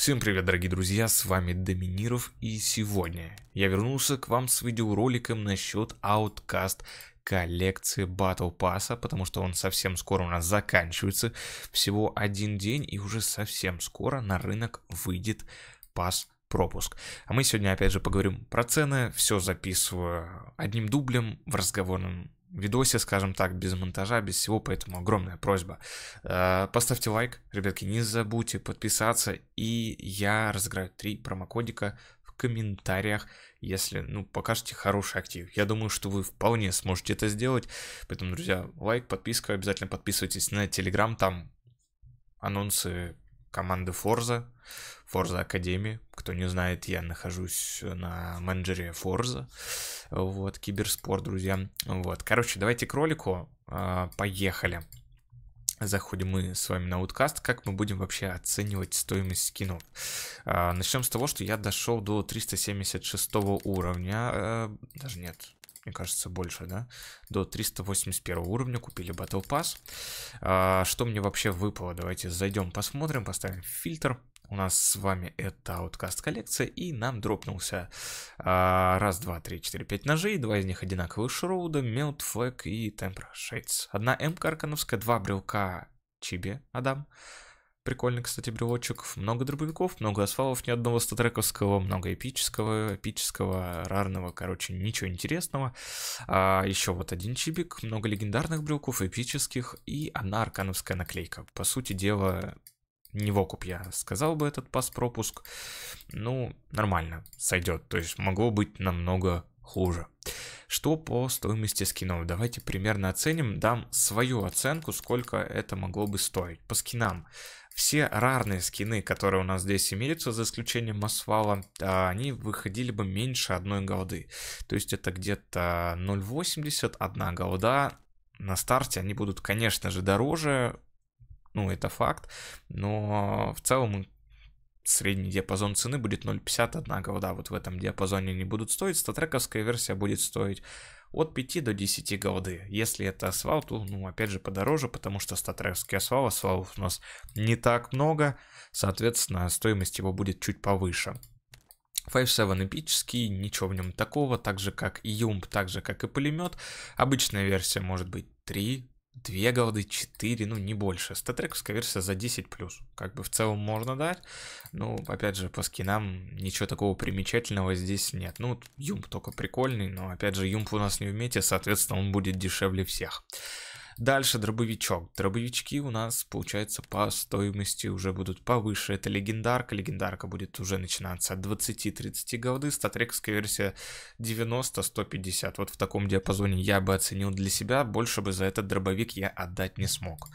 Всем привет, дорогие друзья, с вами Доминиров, и сегодня я вернулся к вам с видеороликом насчет Outcast коллекции Battle Pass, а, потому что он совсем скоро у нас заканчивается, всего один день, и уже совсем скоро на рынок выйдет Pass пропуск. А мы сегодня опять же поговорим про цены, все записываю одним дублем в разговорном видосе, скажем так, без монтажа, без всего, поэтому огромная просьба. Э, поставьте лайк, ребятки, не забудьте подписаться, и я разыграю три промокодика в комментариях, если, ну, покажете хороший актив. Я думаю, что вы вполне сможете это сделать, поэтому, друзья, лайк, подписка, обязательно подписывайтесь на Телеграм, там анонсы команды Forza, Forza Академии. Кто не знает, я нахожусь на менеджере Forza. Вот, киберспорт, друзья. Вот, короче, давайте к ролику. А, поехали. Заходим мы с вами на Outkast, как мы будем вообще оценивать стоимость скинов. А, начнем с того, что я дошел до 376 уровня, а, даже нет, мне кажется, больше, да, до 381 уровня купили Battle Pass. А, что мне вообще выпало? Давайте зайдем, посмотрим, поставим фильтр. У нас с вами это Outcast коллекция, и нам дропнулся а, раз, два, три, четыре, пять ножей, два из них одинаковых Шроуда, Мелт, Флэк и Темпра Шейдс. Одна М-каркановская, два брелка Чиби Адам, прикольный, кстати, брелочек. Много дробовиков, много асфалов, ни одного статрековского, много эпического, эпического, рарного, короче, ничего интересного. А, еще вот один чибик, много легендарных брелков, эпических и одна аркановская наклейка. По сути дела, не в окуп я сказал бы этот пас-пропуск. Ну, нормально, сойдет. То есть могло быть намного хуже. Что по стоимости скинов? Давайте примерно оценим, дам свою оценку, сколько это могло бы стоить. По скинам все рарные скины, которые у нас здесь имеются, за исключением Масвала, а, они выходили бы меньше одной голды. То есть это где-то 0.80, одна голда. На старте они будут, конечно же, дороже, ну, это факт, но в целом средний диапазон цены будет 0.51 голда, вот в этом диапазоне они будут стоить, статрековская версия будет стоить от 5 до 10 голды. Если это асфальт, то, ну, опять же, подороже, потому что статревский асфал, асфалтов у нас не так много, соответственно, стоимость его будет чуть повыше. 5.7 эпический, ничего в нем такого, так же как и Юмб, так же как и пулемет. Обычная версия может быть 3, 2 голды, 4, ну не больше. Статрековская версия за 10 плюс. Как бы в целом можно дать. Ну, опять же, по скинам ничего такого примечательного здесь нет. Ну, юмп только прикольный, но опять же, юмп у нас не в мете, соответственно, он будет дешевле всех. Дальше дробовичок. Дробовички у нас, получается, по стоимости уже будут повыше. Это легендарка. Легендарка будет уже начинаться от 20-30 голды. Статрекская версия 90-150. Вот в таком диапазоне я бы оценил для себя. Больше бы за этот дробовик я отдать не смог.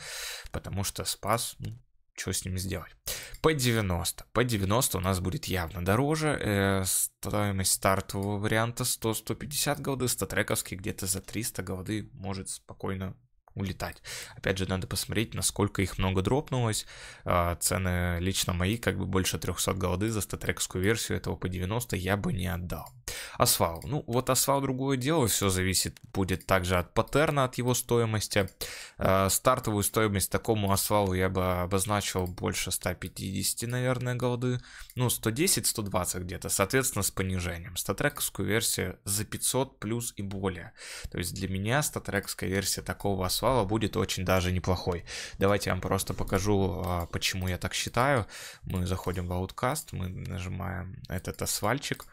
Потому что спас, ну, что с ним сделать. По 90 по 90 у нас будет явно дороже. Э, стоимость стартового варианта 100-150 голды, статрековский где-то за 300 голды может спокойно улетать. Опять же, надо посмотреть, насколько их много дропнулось. А, цены лично мои, как бы больше 300 голды за статрекскую версию этого по 90 я бы не отдал. Асфал. Ну, вот Асфал другое дело, все зависит будет также от паттерна, от его стоимости. Э, стартовую стоимость такому Асфалу я бы обозначил больше 150, наверное, голды. Ну, 110-120 где-то, соответственно, с понижением. Статрековскую версию за 500 плюс и более. То есть для меня статрековская версия такого Асфала будет очень даже неплохой. Давайте я вам просто покажу, а, почему я так считаю. Мы заходим в Outcast, мы нажимаем этот асфальчик,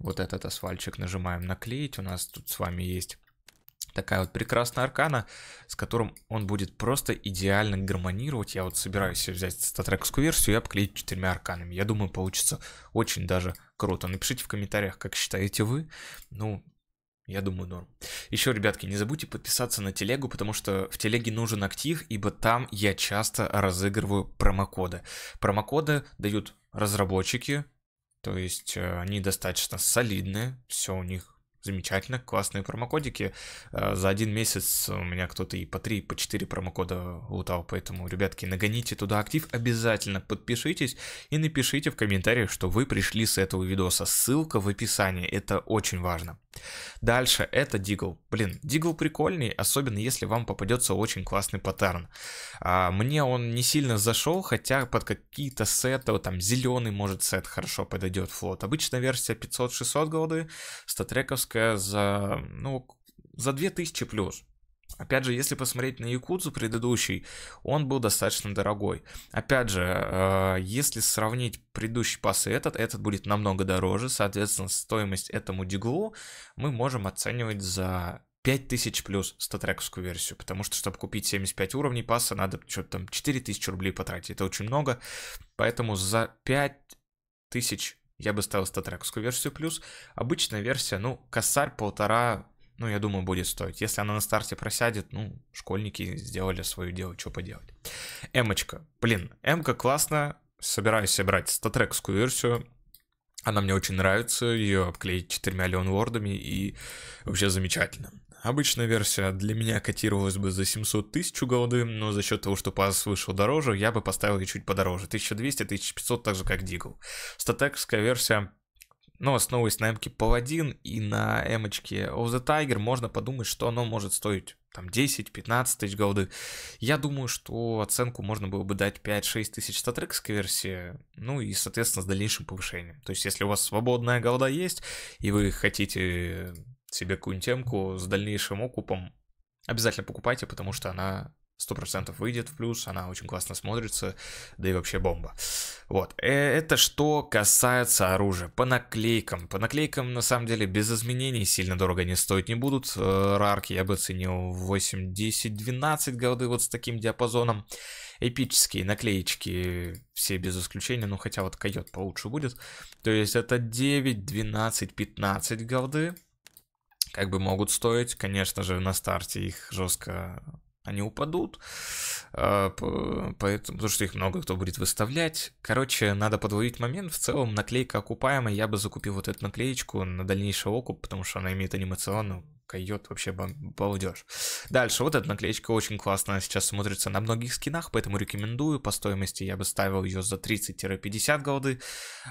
вот этот асфальчик нажимаем наклеить. У нас тут с вами есть такая вот прекрасная аркана, с которым он будет просто идеально гармонировать. Я вот собираюсь взять статрекскую версию и обклеить четырьмя арканами. Я думаю, получится очень даже круто. Напишите в комментариях, как считаете вы. Ну, я думаю, норм. Еще, ребятки, не забудьте подписаться на телегу, потому что в телеге нужен актив, ибо там я часто разыгрываю промокоды. Промокоды дают разработчики, то есть э, они достаточно солидные, все у них Замечательно, классные промокодики. Э, за один месяц у меня кто-то и по 3, и по 4 промокода лутал, поэтому, ребятки, нагоните туда актив, обязательно подпишитесь и напишите в комментариях, что вы пришли с этого видоса. Ссылка в описании, это очень важно. Дальше, это Дигл. Блин, Дигл прикольный, особенно если вам попадется очень классный паттерн. А, мне он не сильно зашел, хотя под какие-то сеты, там зеленый может сет хорошо подойдет флот. Обычная версия 500-600 голды, статреков выпуска за, ну, за 2000 плюс. Опять же, если посмотреть на Якудзу предыдущий, он был достаточно дорогой. Опять же, э, если сравнить предыдущий пас и этот, этот будет намного дороже. Соответственно, стоимость этому диглу мы можем оценивать за 5000 плюс статрековскую версию, потому что, чтобы купить 75 уровней паса надо что-то там 4000 рублей потратить. Это очень много, поэтому за 5000 я бы ставил статрекскую версию плюс. Обычная версия, ну, косарь полтора, ну, я думаю, будет стоить. Если она на старте просядет, ну, школьники сделали свое дело, что поделать. Эмочка. Блин, Эмка классная. Собираюсь брать статрекскую версию. Она мне очень нравится, ее обклеить четырьмя ляун-вордами и вообще замечательно. Обычная версия для меня котировалась бы за 700 тысяч голды, но за счет того, что пас вышел дороже, я бы поставил ее чуть подороже. 1200-1500, так же как Дигл. Статекская версия но ну, основываясь на эмке Паладин и на эмочке Of the Tiger, можно подумать, что оно может стоить там 10-15 тысяч голды. Я думаю, что оценку можно было бы дать 5-6 тысяч статрекской версии, ну и, соответственно, с дальнейшим повышением. То есть, если у вас свободная голда есть, и вы хотите себе какую-нибудь темку с дальнейшим окупом, обязательно покупайте, потому что она 100% выйдет в плюс, она очень классно смотрится, да и вообще бомба. Вот, э, это что касается оружия. По наклейкам. По наклейкам, на самом деле, без изменений сильно дорого они стоить не будут. Э, Рарки я бы ценил 8, 10, 12 голды вот с таким диапазоном. Эпические наклеечки, все без исключения, ну хотя вот койот получше будет. То есть это 9, 12, 15 голды как бы могут стоить. Конечно же, на старте их жестко они упадут, а, поэтому, потому что их много кто будет выставлять. Короче, надо подловить момент. В целом, наклейка окупаемая, я бы закупил вот эту наклеечку на дальнейший окуп, потому что она имеет анимационную койот вообще балдеж. Дальше, вот эта наклеечка очень классная, сейчас смотрится на многих скинах, поэтому рекомендую. По стоимости я бы ставил ее за 30-50 голды.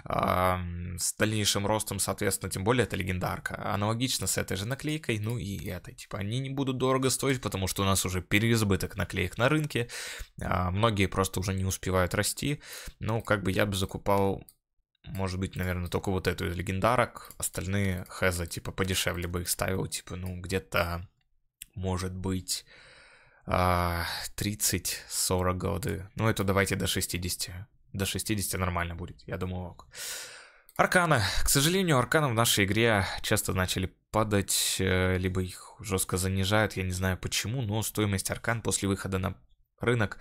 А, с дальнейшим ростом, соответственно, тем более это легендарка. Аналогично с этой же наклейкой, ну и этой. Типа они не будут дорого стоить, потому что у нас уже переизбыток наклеек на рынке. А, многие просто уже не успевают расти. Ну, как бы я бы закупал может быть, наверное, только вот эту из легендарок. Остальные Хеза, типа, подешевле бы их ставил. Типа, ну, где-то, может быть, 30-40 а, голды. Ну, это давайте до 60. До 60 нормально будет, я думаю, ок. Арканы. К сожалению, арканы в нашей игре часто начали падать, э, либо их жестко занижают, я не знаю почему, но стоимость аркан после выхода на рынок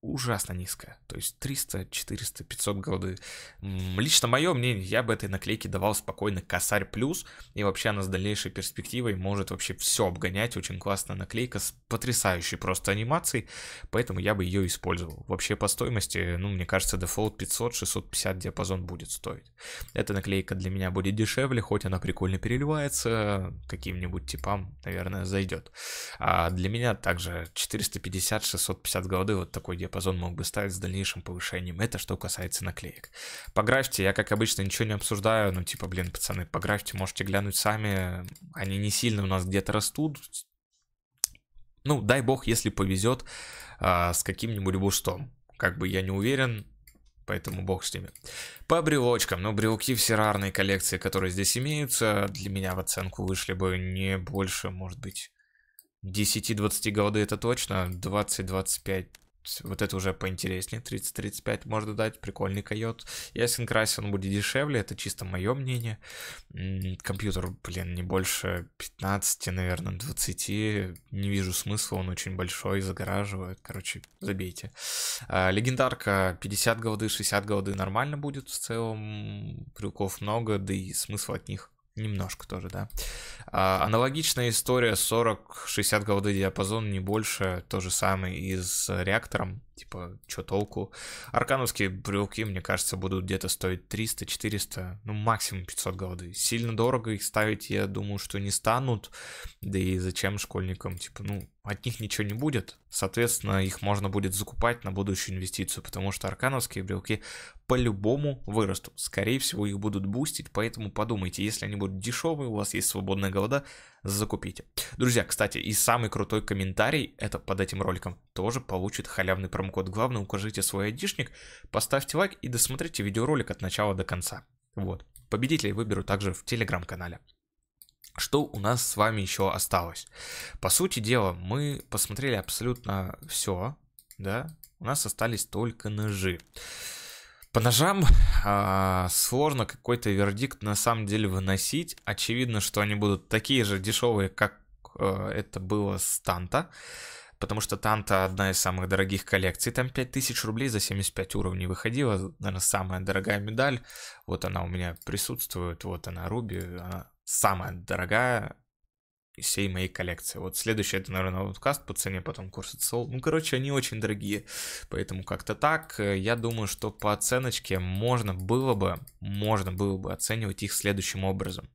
ужасно низкая, То есть 300, 400, 500 голды. Лично мое мнение, я бы этой наклейке давал спокойно косарь плюс. И вообще она с дальнейшей перспективой может вообще все обгонять. Очень классная наклейка с потрясающей просто анимацией. Поэтому я бы ее использовал. Вообще по стоимости, ну мне кажется, дефолт 500-650 диапазон будет стоить. Эта наклейка для меня будет дешевле, хоть она прикольно переливается. Каким-нибудь типам, наверное, зайдет. А для меня также 450-650 голды вот такой диапазон диапазон мог бы стать с дальнейшим повышением. Это что касается наклеек. По графте я, как обычно, ничего не обсуждаю. Ну, типа, блин, пацаны, по графте можете глянуть сами. Они не сильно у нас где-то растут. Ну, дай бог, если повезет а, с каким-нибудь бустом. Как бы я не уверен, поэтому бог с ними. По брелочкам, ну брелки все рарные коллекции, которые здесь имеются, для меня в оценку вышли бы не больше, может быть, 10-20 голды это точно, 20-25 вот это уже поинтереснее. 30-35 можно дать. Прикольный койот. Если красит, он будет дешевле. Это чисто мое мнение. Компьютер, блин, не больше 15, наверное, 20. Не вижу смысла. Он очень большой, загораживает. Короче, забейте. А, легендарка 50 голды, 60 голды нормально будет в целом. Крюков много, да и смысла от них Немножко тоже, да. А, аналогичная история 40-60 голды диапазон, не больше. То же самое и с реактором типа, что толку? Аркановские брелки, мне кажется, будут где-то стоить 300-400, ну, максимум 500 голды. Сильно дорого их ставить, я думаю, что не станут, да и зачем школьникам, типа, ну, от них ничего не будет. Соответственно, их можно будет закупать на будущую инвестицию, потому что аркановские брелки по-любому вырастут. Скорее всего, их будут бустить, поэтому подумайте, если они будут дешевые, у вас есть свободная голода, закупите. Друзья, кстати, и самый крутой комментарий, это под этим роликом, тоже получит халявный промокод промокод. Главное, укажите свой айдишник, поставьте лайк и досмотрите видеоролик от начала до конца. Вот. Победителей выберу также в телеграм-канале. Что у нас с вами еще осталось? По сути дела, мы посмотрели абсолютно все, да? У нас остались только ножи. По ножам э, сложно какой-то вердикт на самом деле выносить. Очевидно, что они будут такие же дешевые, как э, это было с Танта потому что Танта одна из самых дорогих коллекций. Там 5000 рублей за 75 уровней выходила, наверное, самая дорогая медаль. Вот она у меня присутствует, вот она, Руби, она самая дорогая, из всей моей коллекции. Вот следующий, это, наверное, Outcast по цене, потом Corset Soul. Ну, короче, они очень дорогие, поэтому как-то так. Э, я думаю, что по оценочке можно было бы, можно было бы оценивать их следующим образом.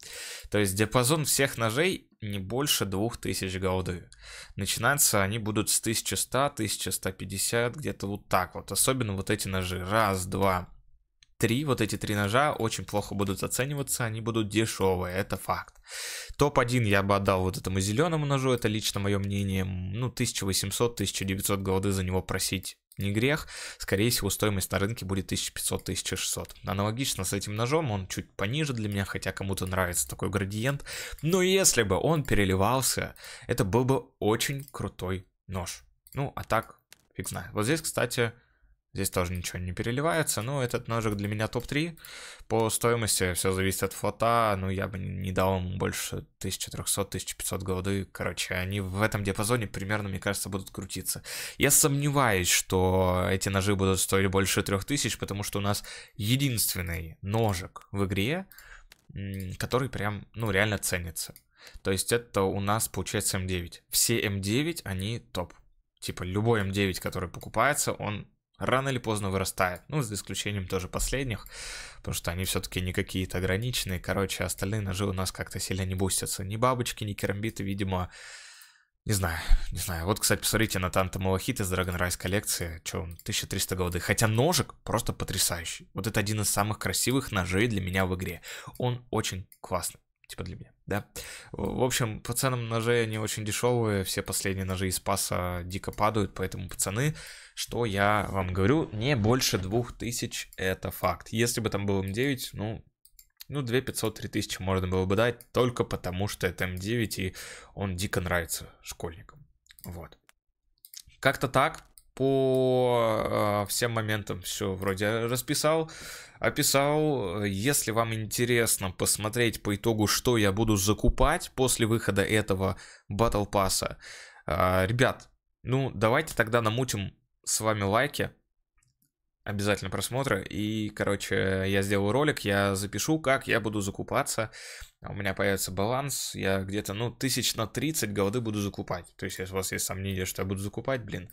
То есть диапазон всех ножей не больше 2000 голды. Начинаться они будут с 1100, 1150, где-то вот так вот. Особенно вот эти ножи. Раз, два, три, вот эти три ножа очень плохо будут оцениваться, они будут дешевые, это факт. Топ-1 я бы отдал вот этому зеленому ножу, это лично мое мнение, ну 1800-1900 голды за него просить не грех, скорее всего стоимость на рынке будет 1500-1600. Аналогично с этим ножом, он чуть пониже для меня, хотя кому-то нравится такой градиент, но если бы он переливался, это был бы очень крутой нож. Ну, а так, фиг знает. Вот здесь, кстати, Здесь тоже ничего не переливается, но этот ножик для меня топ-3. По стоимости все зависит от флота, но ну, я бы не дал ему больше 1300-1500 голды. Короче, они в этом диапазоне примерно, мне кажется, будут крутиться. Я сомневаюсь, что эти ножи будут стоить больше 3000, потому что у нас единственный ножик в игре, который прям, ну, реально ценится. То есть это у нас получается М9. Эм все М9, эм они топ. Типа любой М9, эм который покупается, он рано или поздно вырастает. Ну, за исключением тоже последних, потому что они все-таки не какие-то ограниченные. Короче, остальные ножи у нас как-то сильно не бустятся. Ни бабочки, ни керамбиты, видимо, не знаю, не знаю. Вот, кстати, посмотрите на Танта Малахит из Dragon Rise коллекции. Че он, 1300 голды. Хотя ножик просто потрясающий. Вот это один из самых красивых ножей для меня в игре. Он очень классный типа для меня, да. В общем, по ценам ножей они очень дешевые, все последние ножи из паса дико падают, поэтому, пацаны, что я вам говорю, не больше 2000 это факт. Если бы там был М9, эм ну, ну 2500-3000 тысячи можно было бы дать, только потому что это М9 эм и он дико нравится школьникам, вот. Как-то так, по а, всем моментам все вроде расписал, описал. Если вам интересно посмотреть по итогу, что я буду закупать после выхода этого Battle Pass, а, ребят, ну давайте тогда намутим с вами лайки, обязательно просмотра. И, короче, я сделаю ролик, я запишу, как я буду закупаться. А у меня появится баланс, я где-то, ну, тысяч на 30 голды буду закупать. То есть, если у вас есть сомнения, что я буду закупать, блин,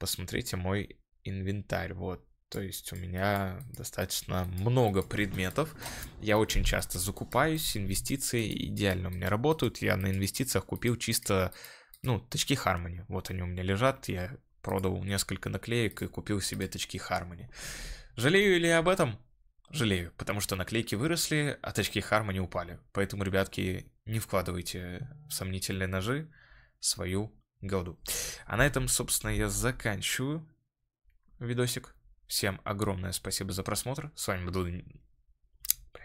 посмотрите мой инвентарь. Вот, то есть у меня достаточно много предметов. Я очень часто закупаюсь, инвестиции идеально у меня работают. Я на инвестициях купил чисто, ну, точки Harmony. Вот они у меня лежат, я продал несколько наклеек и купил себе точки Harmony. Жалею ли я об этом? Жалею, потому что наклейки выросли, а точки Harmony упали. Поэтому, ребятки, не вкладывайте в сомнительные ножи свою году. А на этом, собственно, я заканчиваю видосик. Всем огромное спасибо за просмотр. С вами был...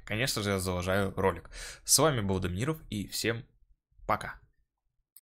Конечно же, я заложаю ролик. С вами был Домниров и всем пока.